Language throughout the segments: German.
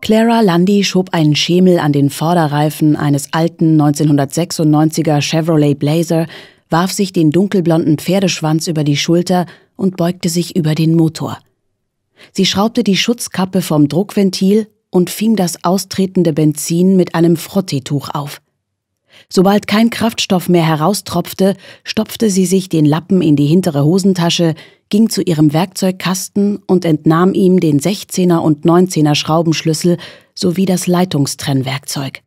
Clara Landy schob einen Schemel an den Vorderreifen eines alten 1996er Chevrolet Blazer, warf sich den dunkelblonden Pferdeschwanz über die Schulter und beugte sich über den Motor. Sie schraubte die Schutzkappe vom Druckventil und fing das austretende Benzin mit einem Frottetuch auf. Sobald kein Kraftstoff mehr heraustropfte, stopfte sie sich den Lappen in die hintere Hosentasche, ging zu ihrem Werkzeugkasten und entnahm ihm den 16er und 19er Schraubenschlüssel sowie das Leitungstrennwerkzeug.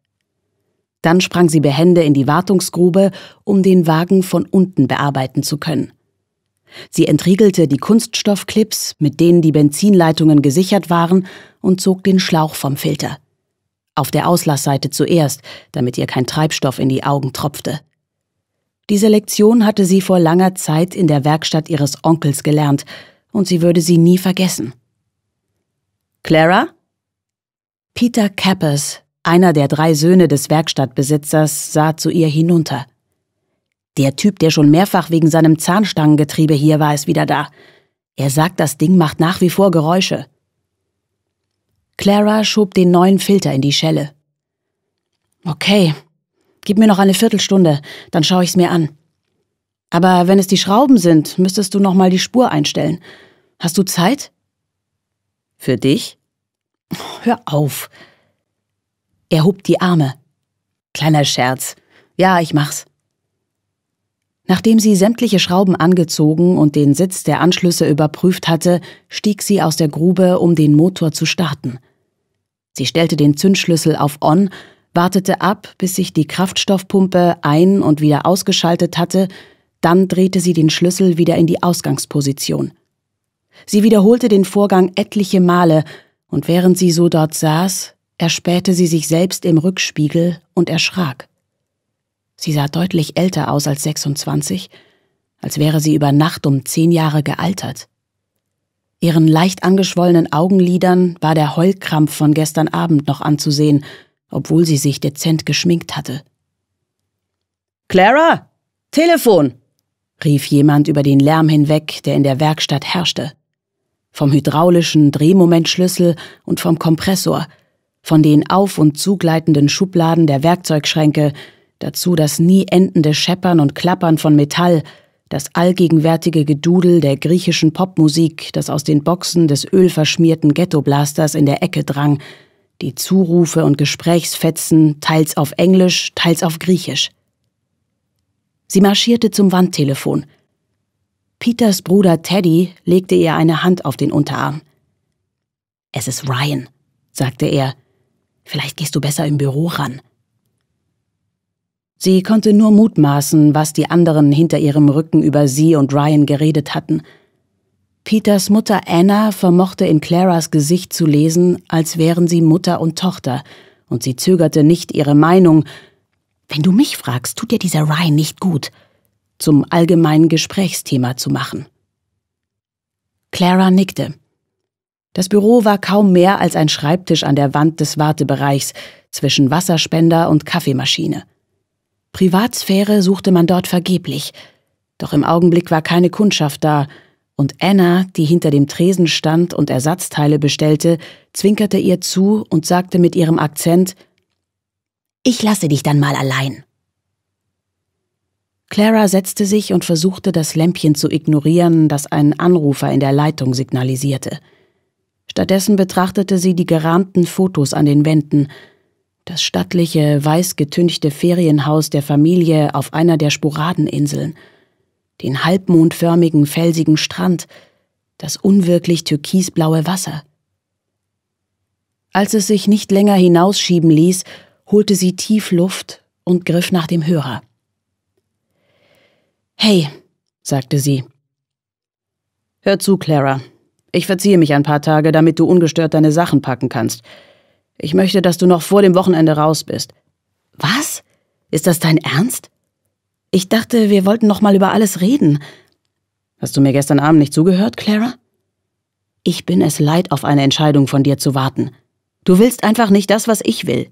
Dann sprang sie behende in die Wartungsgrube, um den Wagen von unten bearbeiten zu können. Sie entriegelte die Kunststoffclips, mit denen die Benzinleitungen gesichert waren, und zog den Schlauch vom Filter auf der Auslassseite zuerst, damit ihr kein Treibstoff in die Augen tropfte. Diese Lektion hatte sie vor langer Zeit in der Werkstatt ihres Onkels gelernt, und sie würde sie nie vergessen. Clara? Peter Cappers, einer der drei Söhne des Werkstattbesitzers, sah zu ihr hinunter. Der Typ, der schon mehrfach wegen seinem Zahnstangengetriebe hier war, ist wieder da. Er sagt, das Ding macht nach wie vor Geräusche. Clara schob den neuen Filter in die Schelle. Okay, gib mir noch eine Viertelstunde, dann schaue ich's mir an. Aber wenn es die Schrauben sind, müsstest du noch mal die Spur einstellen. Hast du Zeit? Für dich? Hör auf. Er hob die Arme. Kleiner Scherz. Ja, ich mach's. Nachdem sie sämtliche Schrauben angezogen und den Sitz der Anschlüsse überprüft hatte, stieg sie aus der Grube, um den Motor zu starten. Sie stellte den Zündschlüssel auf On, wartete ab, bis sich die Kraftstoffpumpe ein- und wieder ausgeschaltet hatte, dann drehte sie den Schlüssel wieder in die Ausgangsposition. Sie wiederholte den Vorgang etliche Male, und während sie so dort saß, erspähte sie sich selbst im Rückspiegel und erschrak. Sie sah deutlich älter aus als 26, als wäre sie über Nacht um zehn Jahre gealtert. Ihren leicht angeschwollenen Augenlidern war der Heulkrampf von gestern Abend noch anzusehen, obwohl sie sich dezent geschminkt hatte. Clara, Telefon! rief jemand über den Lärm hinweg, der in der Werkstatt herrschte. Vom hydraulischen Drehmomentschlüssel und vom Kompressor, von den auf- und zugleitenden Schubladen der Werkzeugschränke, dazu das nie endende Scheppern und Klappern von Metall, das allgegenwärtige Gedudel der griechischen Popmusik, das aus den Boxen des ölverschmierten Ghettoblasters in der Ecke drang, die Zurufe und Gesprächsfetzen, teils auf Englisch, teils auf Griechisch. Sie marschierte zum Wandtelefon. Peters Bruder Teddy legte ihr eine Hand auf den Unterarm. Es ist Ryan, sagte er. Vielleicht gehst du besser im Büro ran. Sie konnte nur mutmaßen, was die anderen hinter ihrem Rücken über sie und Ryan geredet hatten. Peters Mutter Anna vermochte in Claras Gesicht zu lesen, als wären sie Mutter und Tochter, und sie zögerte nicht ihre Meinung. Wenn du mich fragst, tut dir dieser Ryan nicht gut, zum allgemeinen Gesprächsthema zu machen. Clara nickte. Das Büro war kaum mehr als ein Schreibtisch an der Wand des Wartebereichs zwischen Wasserspender und Kaffeemaschine. Privatsphäre suchte man dort vergeblich, doch im Augenblick war keine Kundschaft da, und Anna, die hinter dem Tresen stand und Ersatzteile bestellte, zwinkerte ihr zu und sagte mit ihrem Akzent Ich lasse dich dann mal allein. Clara setzte sich und versuchte, das Lämpchen zu ignorieren, das einen Anrufer in der Leitung signalisierte. Stattdessen betrachtete sie die gerahmten Fotos an den Wänden, das stattliche, weißgetünchte Ferienhaus der Familie auf einer der Sporadeninseln, den halbmondförmigen, felsigen Strand, das unwirklich türkisblaue Wasser. Als es sich nicht länger hinausschieben ließ, holte sie tief Luft und griff nach dem Hörer. Hey, sagte sie. Hör zu, Clara. Ich verziehe mich ein paar Tage, damit du ungestört deine Sachen packen kannst. Ich möchte, dass du noch vor dem Wochenende raus bist. Was? Ist das dein Ernst? Ich dachte, wir wollten noch mal über alles reden. Hast du mir gestern Abend nicht zugehört, Clara? Ich bin es leid, auf eine Entscheidung von dir zu warten. Du willst einfach nicht das, was ich will.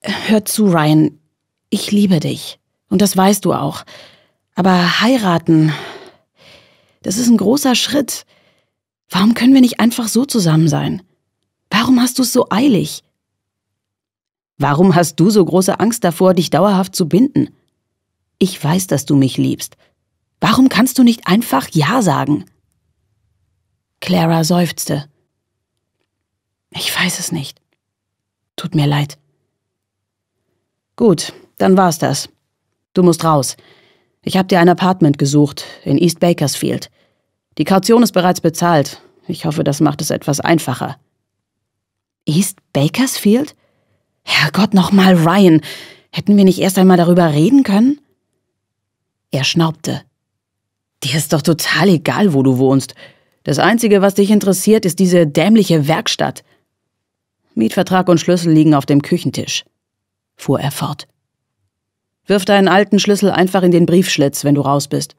Hör zu, Ryan. Ich liebe dich. Und das weißt du auch. Aber heiraten, das ist ein großer Schritt. Warum können wir nicht einfach so zusammen sein? Warum hast du es so eilig? Warum hast du so große Angst davor, dich dauerhaft zu binden? Ich weiß, dass du mich liebst. Warum kannst du nicht einfach Ja sagen? Clara seufzte. Ich weiß es nicht. Tut mir leid. Gut, dann war's das. Du musst raus. Ich habe dir ein Apartment gesucht in East Bakersfield. Die Kaution ist bereits bezahlt. Ich hoffe, das macht es etwas einfacher. East Bakersfield? Herrgott, nochmal Ryan. Hätten wir nicht erst einmal darüber reden können? Er schnaubte. Dir ist doch total egal, wo du wohnst. Das Einzige, was dich interessiert, ist diese dämliche Werkstatt. Mietvertrag und Schlüssel liegen auf dem Küchentisch, fuhr er fort. Wirf deinen alten Schlüssel einfach in den Briefschlitz, wenn du raus bist.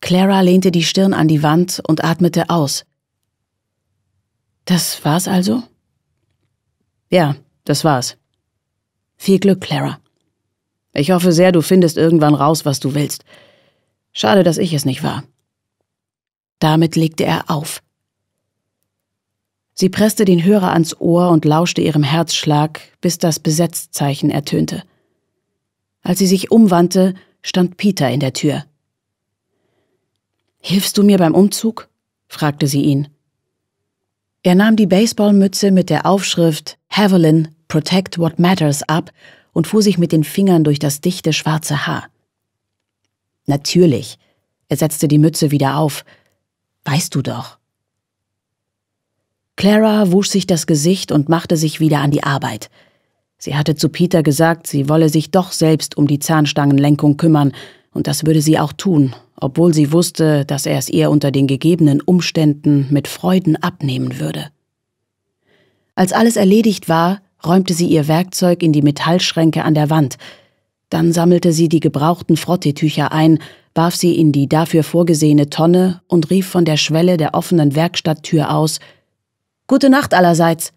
Clara lehnte die Stirn an die Wand und atmete aus. Das war's also? Ja, das war's. Viel Glück, Clara. Ich hoffe sehr, du findest irgendwann raus, was du willst. Schade, dass ich es nicht war. Damit legte er auf. Sie presste den Hörer ans Ohr und lauschte ihrem Herzschlag, bis das Besetzzeichen ertönte. Als sie sich umwandte, stand Peter in der Tür. Hilfst du mir beim Umzug? fragte sie ihn. Er nahm die Baseballmütze mit der Aufschrift Havilland Protect What Matters ab und fuhr sich mit den Fingern durch das dichte schwarze Haar. Natürlich. Er setzte die Mütze wieder auf. Weißt du doch. Clara wusch sich das Gesicht und machte sich wieder an die Arbeit. Sie hatte zu Peter gesagt, sie wolle sich doch selbst um die Zahnstangenlenkung kümmern, und das würde sie auch tun, obwohl sie wusste, dass er es ihr unter den gegebenen Umständen mit Freuden abnehmen würde. Als alles erledigt war, räumte sie ihr Werkzeug in die Metallschränke an der Wand, dann sammelte sie die gebrauchten Frotteetücher ein, warf sie in die dafür vorgesehene Tonne und rief von der Schwelle der offenen Werkstatttür aus Gute Nacht allerseits.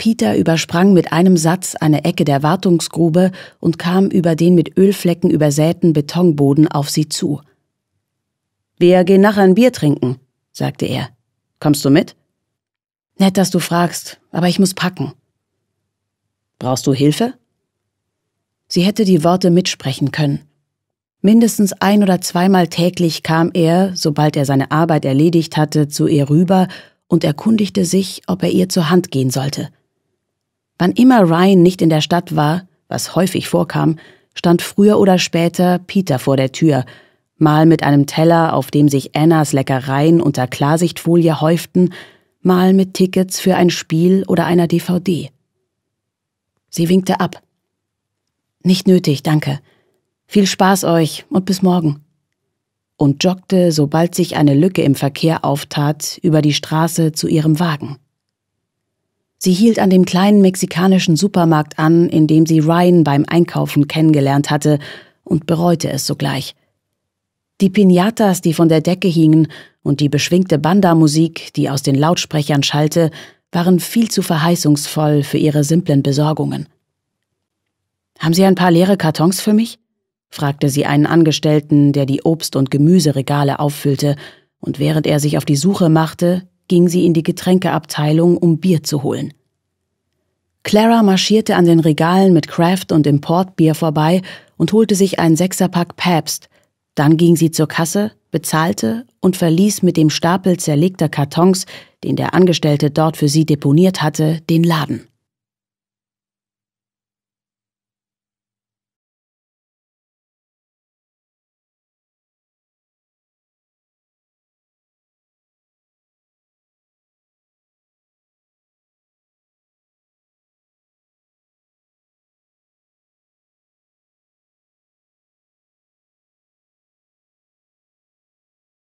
Peter übersprang mit einem Satz eine Ecke der Wartungsgrube und kam über den mit Ölflecken übersäten Betonboden auf sie zu. Wir gehen nachher ein Bier trinken, sagte er. Kommst du mit? Nett, dass du fragst, aber ich muss packen. Brauchst du Hilfe? Sie hätte die Worte mitsprechen können. Mindestens ein oder zweimal täglich kam er, sobald er seine Arbeit erledigt hatte, zu ihr rüber und erkundigte sich, ob er ihr zur Hand gehen sollte. Wann immer Ryan nicht in der Stadt war, was häufig vorkam, stand früher oder später Peter vor der Tür, mal mit einem Teller, auf dem sich Annas Leckereien unter Klarsichtfolie häuften, mal mit Tickets für ein Spiel oder einer DVD. Sie winkte ab. Nicht nötig, danke. Viel Spaß euch und bis morgen. Und joggte, sobald sich eine Lücke im Verkehr auftat, über die Straße zu ihrem Wagen. Sie hielt an dem kleinen mexikanischen Supermarkt an, in dem sie Ryan beim Einkaufen kennengelernt hatte, und bereute es sogleich. Die Pinatas, die von der Decke hingen, und die beschwingte Bandamusik, die aus den Lautsprechern schallte, waren viel zu verheißungsvoll für ihre simplen Besorgungen. Haben Sie ein paar leere Kartons für mich? fragte sie einen Angestellten, der die Obst- und Gemüseregale auffüllte, und während er sich auf die Suche machte, ging sie in die Getränkeabteilung, um Bier zu holen. Clara marschierte an den Regalen mit Craft und Importbier vorbei und holte sich ein Sechserpack Pabst. Dann ging sie zur Kasse, bezahlte und verließ mit dem Stapel zerlegter Kartons, den der Angestellte dort für sie deponiert hatte, den Laden.